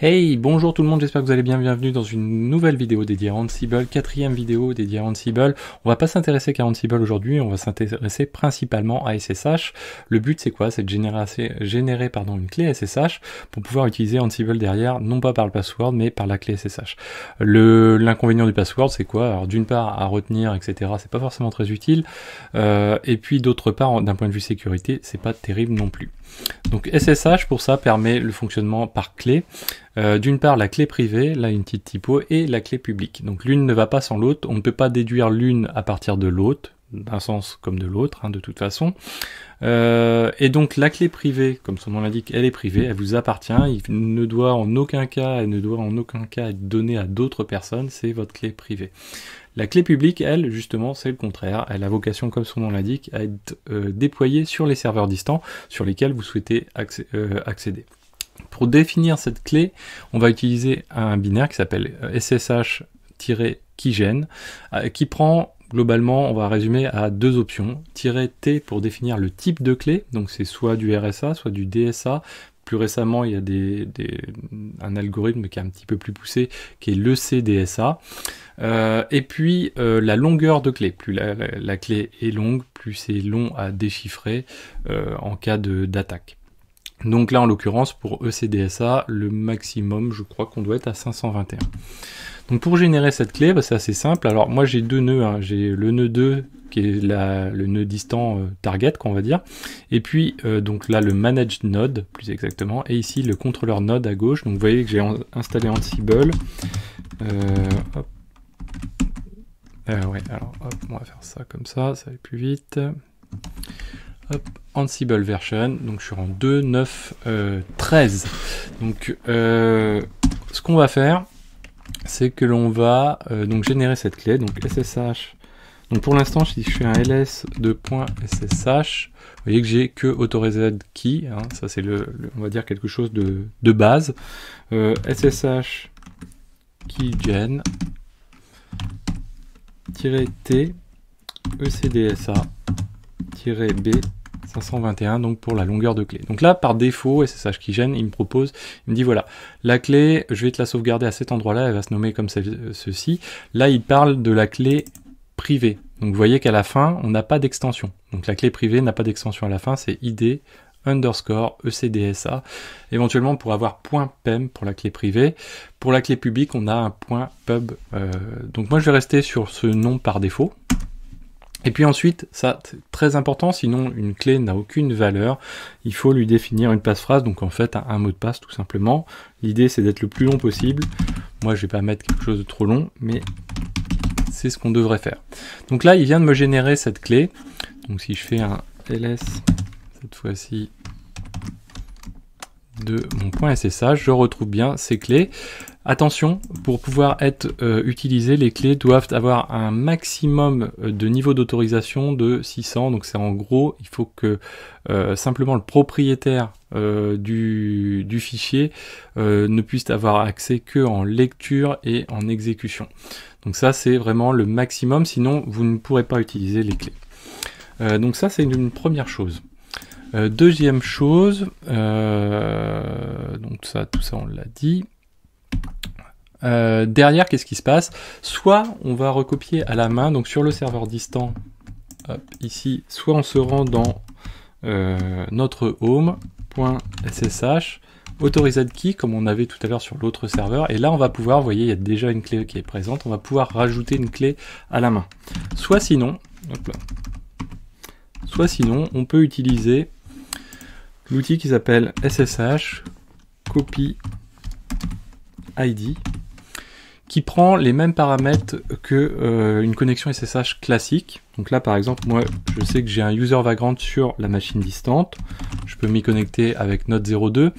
Hey, bonjour tout le monde, j'espère que vous allez bien, bienvenue dans une nouvelle vidéo dédiée à Ansible, quatrième vidéo dédiée à Ansible. On va pas s'intéresser qu'à Ansible aujourd'hui, on va s'intéresser principalement à SSH. Le but c'est quoi C'est de générer, générer pardon, une clé SSH pour pouvoir utiliser Ansible derrière, non pas par le password, mais par la clé SSH. L'inconvénient du password c'est quoi Alors d'une part à retenir, etc. C'est pas forcément très utile, euh, et puis d'autre part d'un point de vue sécurité, c'est pas terrible non plus. Donc SSH pour ça permet le fonctionnement par clé. Euh, d'une part la clé privée, là une petite typo, et la clé publique. Donc l'une ne va pas sans l'autre, on ne peut pas déduire l'une à partir de l'autre, d'un sens comme de l'autre, hein, de toute façon. Euh, et donc la clé privée, comme son nom l'indique, elle est privée, elle vous appartient, il ne doit en aucun cas, elle ne doit en aucun cas être donnée à d'autres personnes, c'est votre clé privée. La clé publique, elle, justement, c'est le contraire. Elle a vocation, comme son nom l'indique, à être euh, déployée sur les serveurs distants sur lesquels vous souhaitez euh, accéder. Pour définir cette clé, on va utiliser un binaire qui s'appelle euh, SSH-KeyGen, qui prend globalement, on va résumer à deux options. Tirer T pour définir le type de clé, donc c'est soit du RSA, soit du DSA, plus récemment, il y a des, un algorithme qui est un petit peu plus poussé, qui est l'ECDSA. Euh, et puis euh, la longueur de clé. Plus la, clé est longue, plus c'est long à déchiffrer euh, en cas d'attaque. Donc là, en l'occurrence, pour ECDSA, le maximum, je crois qu'on doit être à 521. Donc pour générer cette clé, bah, c'est assez simple. Alors moi j'ai deux nœuds, hein. j'ai le nœud 2 qui est le nœud distant euh, target qu'on va dire, et puis euh, donc là le manage node plus exactement, et ici le contrôleur node à gauche. Donc vous voyez que j'ai installé Ansible. Euh, hop. alors on va faire ça comme ça, ça va plus vite. Hop, Ansible version, donc je suis en 2, 9, 13. Donc ce qu'on va faire, c'est que l'on va euh, donc générer cette clé, donc SSH. Donc pour l'instant, je fais un ls de .ssh, vous voyez que j'ai que authorized key, hein. ça c'est le, on va dire quelque chose de, de base. Euh, SSH keygen -t ecdsa-b 521 donc pour la longueur de clé. Donc là par défaut, et c'est ça qui gêne, il me propose, il me dit voilà, la clé, je vais te la sauvegarder à cet endroit-là, elle va se nommer comme ceci. Là il parle de la clé privée. Donc vous voyez qu'à la fin, on n'a pas d'extension. Donc la clé privée n'a pas d'extension à la fin, c'est id underscore ECDSA, éventuellement pour avoir .pem pour la clé privée. Pour la clé publique, on a un .pub. Euh, donc moi, je vais rester sur ce nom par défaut. Et puis ensuite, ça, très important, sinon une clé n'a aucune valeur. Il faut lui définir une passe-phrase, donc en fait un, mot de passe tout simplement. L'idée c'est d'être le plus long possible. Moi je vais pas mettre quelque chose de trop long, mais c'est ce qu'on devrait faire. Donc là, il vient de me générer cette clé. Donc si je fais un ls, cette fois-ci, de mon point SSH, je retrouve bien ces clés. Attention, pour pouvoir être utilisé euh, utilisées, les clés doivent avoir un maximum euh, de niveau d'autorisation de 600. Donc c'est en gros, il faut que euh, simplement le propriétaire du, fichier ne puisse avoir accès que en lecture et en exécution. Donc ça c'est vraiment le maximum, sinon vous ne pourrez pas utiliser les clés. donc ça c'est une première chose. Euh, deuxième chose, euh, donc ça, tout ça on l'a dit. Euh, derrière, qu'est-ce qui se passe Soit on va recopier à la main, donc sur le serveur distant, ici, soit on se rend dans notre home.ssh, authorized key comme on avait tout à l'heure sur l'autre serveur et là on va pouvoir, vous voyez il y a déjà une clé qui est présente, on va pouvoir rajouter une clé à la main. Soit sinon, soit sinon on peut utiliser l'outil qui s'appelle SSH copy ID qui prend les mêmes paramètres que euh, une connexion SSH classique. Donc là, par exemple, moi, je sais que j'ai un user vagrant sur la machine distante. Je peux m'y connecter avec note 02.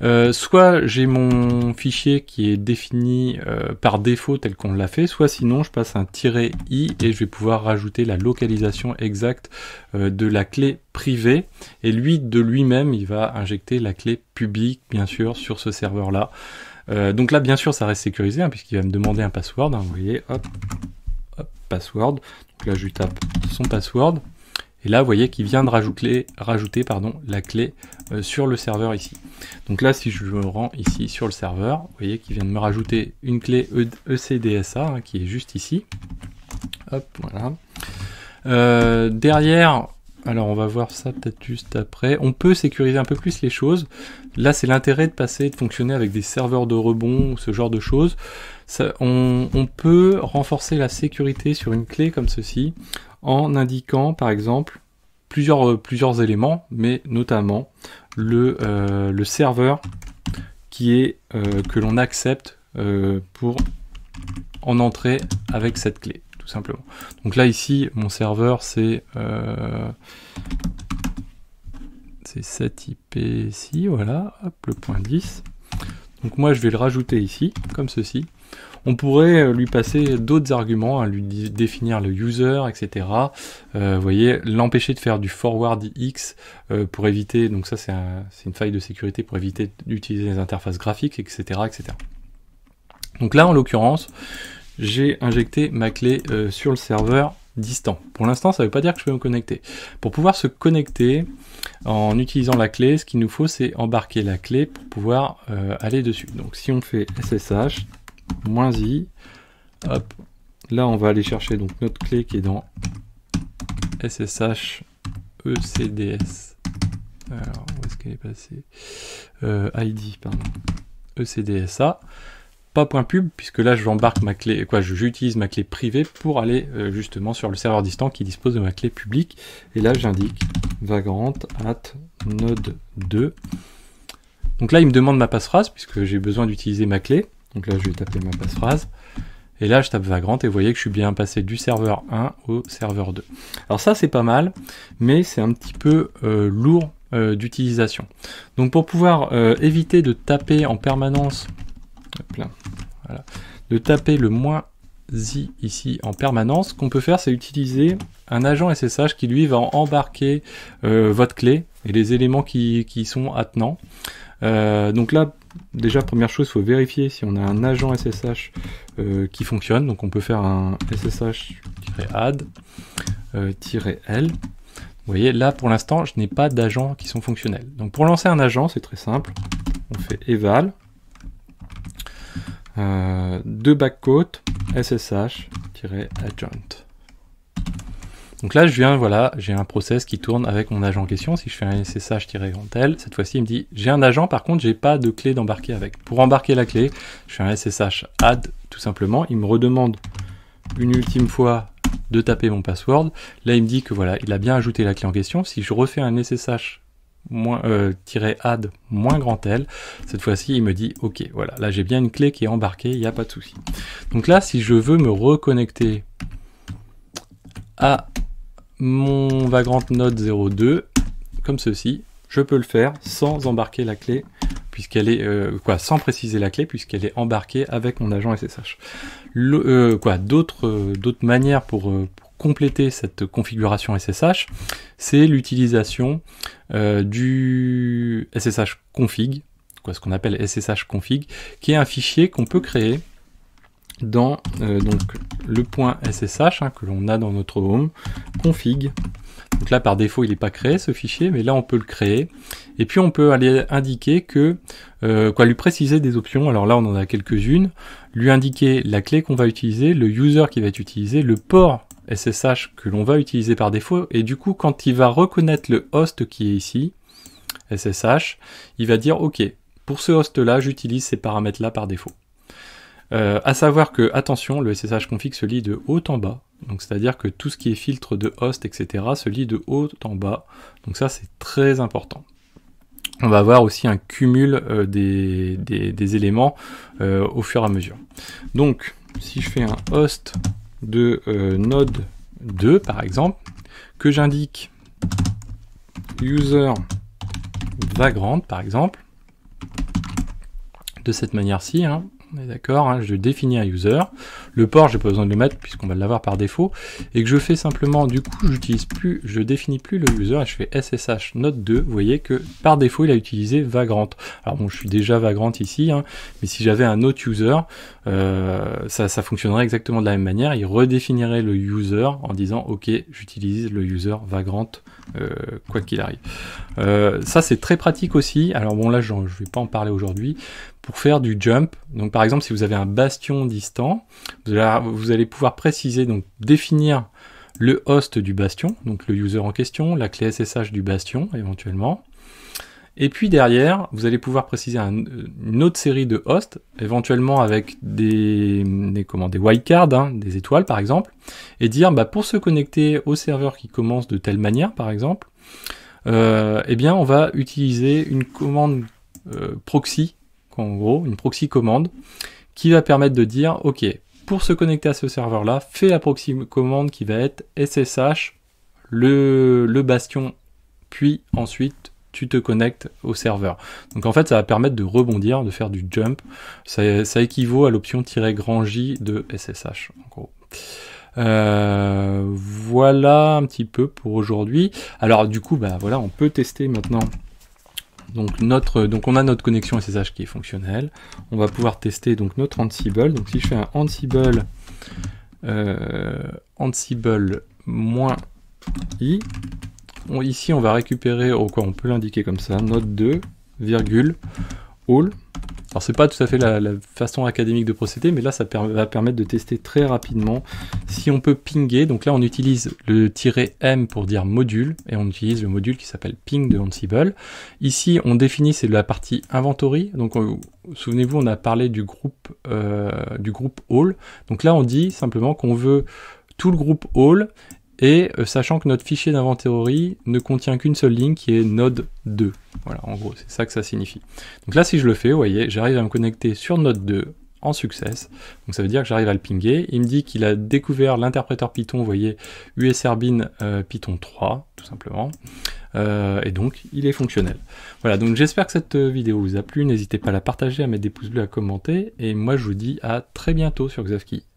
Euh, soit j'ai mon fichier qui est défini euh, par défaut tel qu'on l'a fait, soit sinon je passe un tiret i et je vais pouvoir rajouter la localisation exacte de la clé privée. Et lui, de lui-même, il va injecter la clé publique, bien sûr, sur ce serveur-là. Euh, donc là, bien sûr, ça reste sécurisé, hein, puisqu'il va me demander un password. Hein, vous voyez, hop, hop, password. Donc là, je lui tape son password. Et là, vous voyez qu'il vient de rajouter, rajouter pardon, la clé euh, sur le serveur ici. Donc là, si je me rends ici sur le serveur, vous voyez qu'il vient de me rajouter une clé ECDSA e hein, qui est juste ici. Hop, voilà. Euh, derrière, alors on va voir ça peut-être juste après. On peut sécuriser un peu plus les choses. Là c'est l'intérêt de passer, de fonctionner avec des serveurs de rebond ou ce genre de choses. on, peut renforcer la sécurité sur une clé comme ceci en indiquant par exemple plusieurs, euh, plusieurs éléments, mais notamment le, euh, le serveur qui est euh, que l'on accepte pour en entrer avec cette clé simplement. Donc là ici, mon serveur c'est euh, c'est cette IP ici, voilà, le point 10. Donc moi je vais le rajouter ici, comme ceci. On pourrait euh, lui passer d'autres arguments, à hein, lui définir le user, etc. Euh, vous voyez, l'empêcher de faire du forward X pour éviter, donc ça c'est une faille de sécurité pour éviter d'utiliser les interfaces graphiques, etc. etc. Donc là en l'occurrence, j'ai injecté ma clé euh, sur le serveur distant. Pour l'instant, ça ne veut pas dire que je peux me connecter. Pour pouvoir se connecter en utilisant la clé, ce qu'il nous faut, c'est embarquer la clé pour pouvoir euh, aller dessus. Donc si on fait SSH, i, hop, là on va aller chercher donc notre clé qui est dans SSH ECDS. Alors, où est-ce qu'elle est passée euh, ID, pardon. ECDSA point .pub, puisque là j'embarque ma clé, quoi, j'utilise ma clé privée pour aller euh, justement sur le serveur distant qui dispose de ma clé publique. Et là j'indique vagrant at node 2. Donc là il me demande ma phrase puisque j'ai besoin d'utiliser ma clé. Donc là je vais taper ma phrase Et là, je tape Vagrant et vous voyez que je suis bien passé du serveur 1 au serveur 2. Alors ça, c'est pas mal, mais c'est un petit peu euh, lourd euh, d'utilisation. Donc pour pouvoir éviter de taper en permanence de taper le moins i ici en permanence, qu'on peut faire, c'est utiliser un agent SSH qui lui va embarquer euh, votre clé et les éléments qui, sont attenants. Euh, donc là, déjà première chose, il faut vérifier si on a un agent SSH euh, qui fonctionne. Donc on peut faire un SSH-add-l. Vous voyez, là pour l'instant, je n'ai pas d'agents qui sont fonctionnels. Donc pour lancer un agent, c'est très simple. On fait eval, euh, de backquote ssh-adjoint. Donc là, je viens, voilà, j'ai un process qui tourne avec mon agent en question. Si je fais un ssh-rentel, cette fois-ci, il me dit j'ai un agent, par contre, j'ai pas de clé d'embarquer avec. Pour embarquer la clé, je fais un ssh add tout simplement. Il me redemande une ultime fois de taper mon password. Là, il me dit que voilà, il a bien ajouté la clé en question. Si je refais un ssh moins, euh, add moins grand L. Cette fois-ci, il me dit OK, voilà, là j'ai bien une clé qui est embarquée, il n'y a pas de souci. Donc là, si je veux me reconnecter à mon vagrant note 02, comme ceci, je peux le faire sans embarquer la clé, puisqu'elle est, euh, quoi, sans préciser la clé, puisqu'elle est embarquée avec mon agent SSH. Le, euh, quoi, d'autres, euh, d'autres manières pour, pour compléter cette configuration SSH, c'est l'utilisation euh, du SSH config, quoi, ce qu'on appelle SSH config, qui est un fichier qu'on peut créer dans euh, donc, le point SSH hein, que l'on a dans notre home, config. Donc là, par défaut, il n'est pas créé ce fichier, mais là, on peut le créer. Et puis, on peut aller indiquer que, euh, quoi, lui préciser des options. Alors là, on en a quelques-unes. Lui indiquer la clé qu'on va utiliser, le user qui va être utilisé, le port SSH que l'on va utiliser par défaut, et du coup quand il va reconnaître le host qui est ici, SSH, il va dire ok, pour ce host-là, j'utilise ces paramètres-là par défaut. Euh, à savoir que, attention, le SSH config se lit de haut en bas, donc c'est-à-dire que tout ce qui est filtre de host, etc., se lit de haut en bas, donc ça c'est très important on va avoir aussi un cumul euh, des, éléments euh, au fur et à mesure. Donc, si je fais un host de euh, Node 2, par exemple, que j'indique user vagrant, par exemple, de cette manière-ci, hein on est d'accord, hein, je définis un user, le port j'ai pas besoin de le mettre puisqu'on va l'avoir par défaut, et que je fais simplement, du coup j'utilise plus, je définis plus le user et je fais SSH note 2, vous voyez que par défaut il a utilisé vagrant. Alors bon je suis déjà vagrant ici, hein, mais si j'avais un autre user, euh, ça, ça fonctionnerait exactement de la même manière, il redéfinirait le user en disant ok j'utilise le user vagrant euh, quoi qu'il arrive. Euh, ça c'est très pratique aussi, alors bon là je, je vais pas en parler aujourd'hui, faire du jump. Donc par exemple, si vous avez un bastion distant, vous allez, vous allez pouvoir préciser, donc définir le host du bastion, donc le user en question, la clé SSH du bastion éventuellement. Et puis derrière, vous allez pouvoir préciser une autre série de hosts, éventuellement avec des, commandes des wildcards, hein, des étoiles par exemple, et dire bah, pour se connecter au serveur qui commence de telle manière par exemple, euh, eh bien on va utiliser une commande euh, proxy en gros, une proxy commande, qui va permettre de dire, OK, pour se connecter à ce serveur-là, fais la proxy commande qui va être SSH, le, le bastion, puis ensuite tu te connectes au serveur. Donc en fait, ça va permettre de rebondir, de faire du jump. Ça, ça équivaut à l'option -grand J de SSH, en gros. Euh, voilà un petit peu pour aujourd'hui. Alors du coup, bah voilà, on peut tester maintenant donc, notre, donc on a notre connexion SSH qui est fonctionnelle. On va pouvoir tester donc notre Ansible. Donc si je fais un Ansible, euh, Ansible moins i, ici on va récupérer, au quoi, on peut l'indiquer comme ça, note 2, virgule, all. Alors c'est pas tout à fait la, façon académique de procéder, mais là ça va permettre de tester très rapidement si on peut pinger. Donc là on utilise le "-m" pour dire module, et on utilise le module qui s'appelle ping de Ansible. Ici on définit, c'est la partie inventory, donc souvenez-vous on a parlé du groupe, euh, du groupe all, donc là on dit simplement qu'on veut tout le groupe all, et euh, sachant que notre fichier d'inventory ne contient qu'une seule ligne qui est node 2. Voilà, en gros, c'est ça que ça signifie. Donc là, si je le fais, vous voyez, j'arrive à me connecter sur note 2 en succès. Donc ça veut dire que j'arrive à le pinguer. Il me dit qu'il a découvert l'interpréteur Python, vous voyez, USRBIN euh, Python 3, tout simplement. Euh, et donc, il est fonctionnel. Voilà, donc j'espère que cette euh, vidéo vous a plu. N'hésitez pas à la partager, à mettre des pouces bleus, à commenter. Et moi, je vous dis à très bientôt sur Xavki.